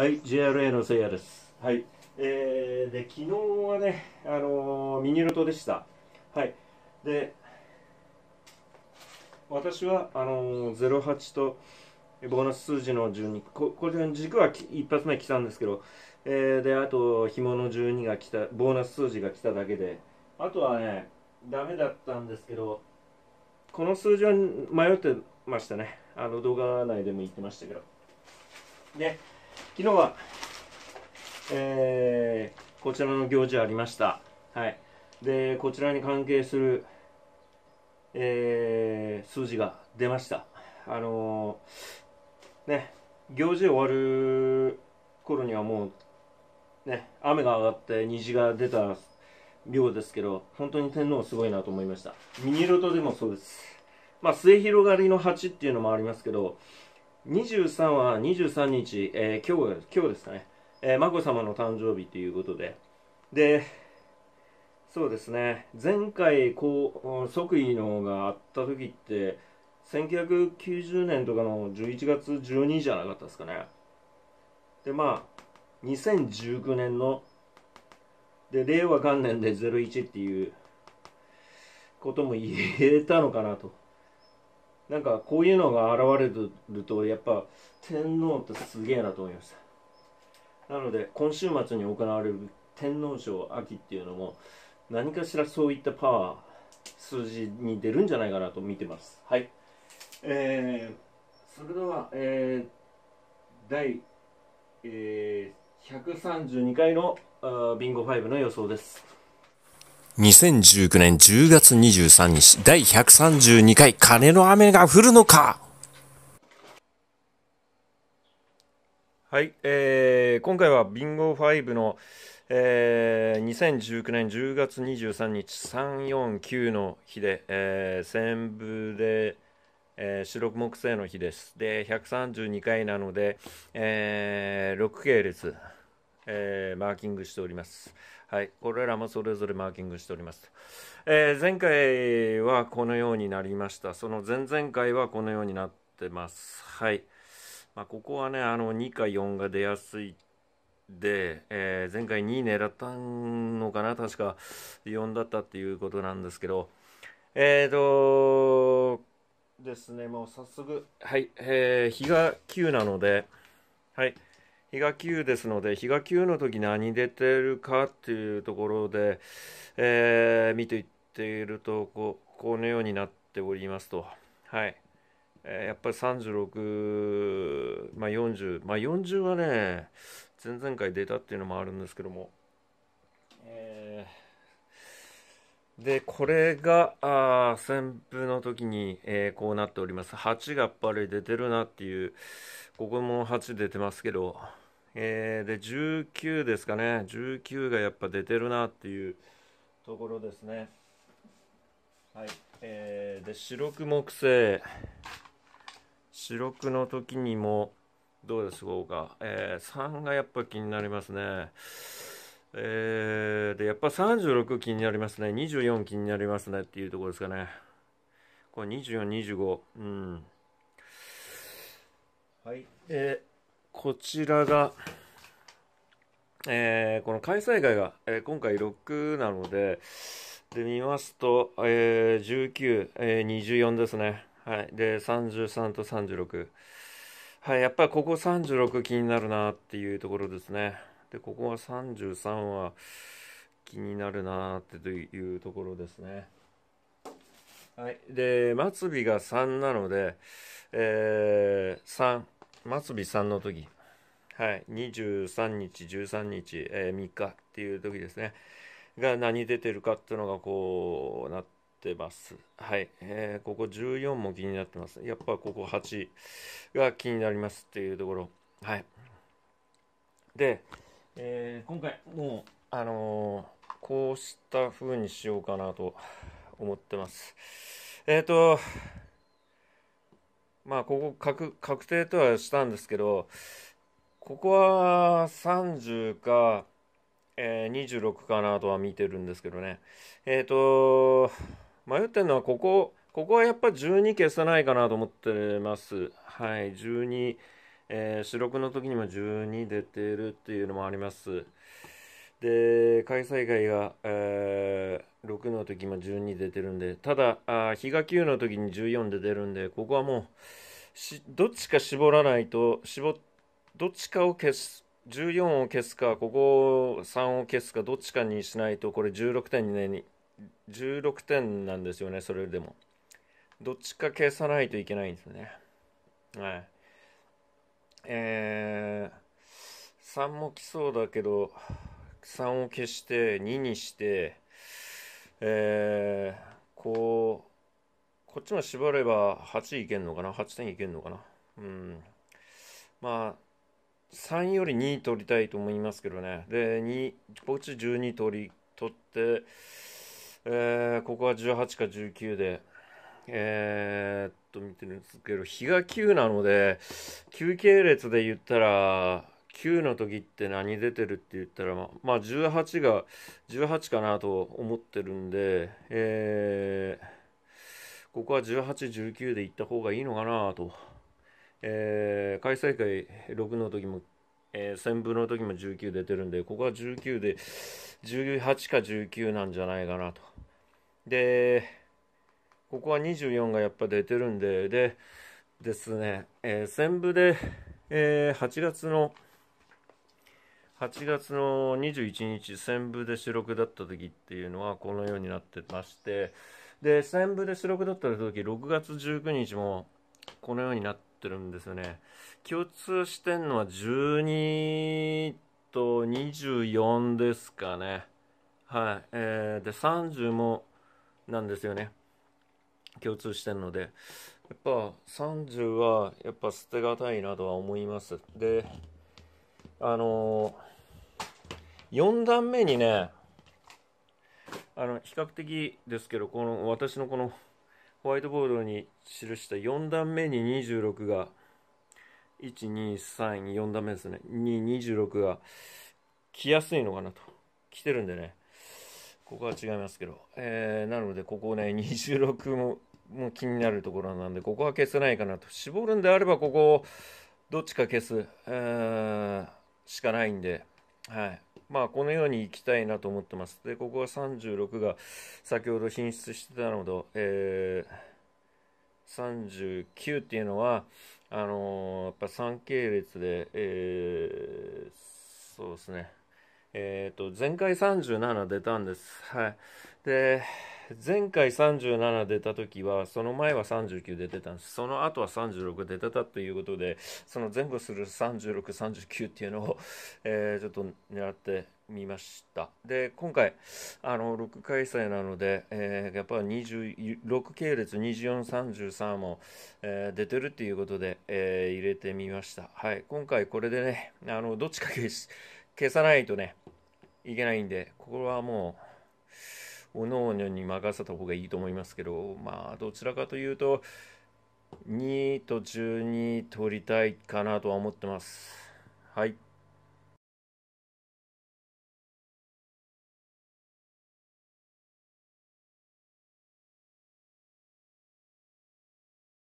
はい、JRA のせいやです。はい。えー、で、昨日はね、あのー、ミニロトでした。はい。で、私は、あのー、08と、ボーナス数字の12、ここれ軸は一発目来たんですけど、えー、で、あと、紐の12が来た、ボーナス数字が来ただけで、あとはね、ダメだったんですけど、この数字は迷ってましたね。あの、動画内でも言ってましたけど。で、昨日は、えー、こちらの行事ありました。はい。で、こちらに関係する、えー、数字が出ました。あのー、ね、行事終わる頃にはもう、ね、雨が上がって虹が出た量ですけど、本当に天皇すごいなと思いました。ミニロトでもそうです。まあ、末広がりの鉢っていうのもありますけど、23は23日、えー、今日今日ですかね、えー、眞子さまの誕生日ということで、で、そうですね、前回こう、即位のがあった時って、1990年とかの11月12じゃなかったですかね。で、まあ、2019年の、で、令和元年で01っていうことも言えたのかなと。なんかこういうのが現れるとやっぱ天皇ってすげえなと思いましたなので今週末に行われる天皇賞秋っていうのも何かしらそういったパワー数字に出るんじゃないかなと見てますはいえー、それではえー、第、えー、132回のビンゴ5の予想です2019年10月23日第132回金の雨が降るのかはい、えー、今回はビンゴ5の、えー、2019年10月23日349の日で、えー、全部で、えー、四六木星の日ですで132回なので、えー、6系列えー、マーキングしております。はい、これらもそれぞれマーキングしております。えー、前回はこのようになりました。その前々回はこのようになってます。はい。まあ、ここはね、あの2か4が出やすいで、えー、前回2位狙ったのかな、確か4だったっていうことなんですけど、えっ、ー、と、ですね、もう早速、はい、えー、日が9なので、はい。比嘉級ですので比嘉級の時何出てるかっていうところで、えー、見ていっているとここのようになっておりますと。はいえー、やっぱり36、まあ、40、まあ、40はね前々回出たっていうのもあるんですけども、えー、でこれが旋風の時に、えー、こうなっております8がやっぱり出てるなっていう、ここも8出てますけど、えー、で19ですかね19がやっぱ出てるなっていうところですねはいえー、で白く木星白くの時にもどうでしょうか、えー、3がやっぱ気になりますねえー、でやっぱ36気になりますね24気になりますねっていうところですかねこれ2425うんはいえー、こちらが、えー、この開催会が、えー、今回6なので、で見ますと、えー、19、えー、24ですね、はい、で33と36、はい、やっぱりここ36気になるなっていうところですね。でここは33は気になるなってというところですね。はい、で末尾が3なので、えー、3。末尾さんの時はい23日13日、えー、3日っていう時ですねが何出てるかっていうのがこうなってますはい、えー、ここ14も気になってますやっぱここ8が気になりますっていうところはいで、えー、今回もうあのー、こうした風にしようかなと思ってますえっ、ー、とまあ、ここ確定とはしたんですけど、ここは30か、えー、26かなとは見てるんですけどね。えっ、ー、と、迷ってるのはここ、ここはやっぱ12消さないかなと思ってます。はい、12、えー、四の時にも12出てるっていうのもあります。で、開催会が、え6の時も12出てるんで、ただ、あ日が9の時に14で出るんで、ここはもう、しどっちか絞らないと、絞どっちかを消す、14を消すか、ここ3を消すか、どっちかにしないと、これ16点に、ね、16点なんですよね、それでも。どっちか消さないといけないんですね。はい。えー、3も来そうだけど、3を消して、2にして、えー、こう、こっちも縛れば8いけんのかな、8点いけんのかな。うん。まあ、3より2取りたいと思いますけどね。で、2、こっち12取り、取って、えー、ここは18か19で、えー、っと見てるんですけど、日が9なので、休憩列で言ったら、9の時って何出てるって言ったら、ま、まあ18が18かなと思ってるんで、えー、ここは1819で行った方がいいのかなと、えー、開催会6の時も、えー、1 0の時も19出てるんでここは19で18か19なんじゃないかなとでここは24がやっぱ出てるんででですね、えー、1部で、えー、8月の8月の21日旋部で収録だった時っていうのはこのようになってましてで専部で収録だった時6月19日もこのようになってるんですよね共通してんのは12と24ですかねはい、えー、で30もなんですよね共通してんのでやっぱ30はやっぱ捨てがたいなとは思いますであのー、4段目にねあの比較的ですけどこの私のこのホワイトボードに記した4段目に26が1234段目ですね2 26が来やすいのかなと来てるんでねここは違いますけど、えー、なのでここね26ももう気になるところなんでここは消せないかなと絞るんであればここをどっちか消す、えーしかないんで、はい。まあ、このように行きたいなと思ってます。で、ここは36が先ほど品質してたので、えー、39っていうのは、あのー、やっぱ3系列で、えー、そうですね。えっ、ー、と、前回37出たんです。はい。で前回37出た時はその前は39でてたんですその後は36でてたということでその前後する3639っていうのを、えー、ちょっと狙ってみましたで今回あの6開催なので、えー、やっぱ26系列2433も、えー、出てるっていうことで、え入れてみましたはい今回これでねあのどっちか消さないとねいけないんでここはもうおのおのに任せた方がいいと思いますけど、まあ、どちらかというと、2と12取りたいかなとは思ってます。はい。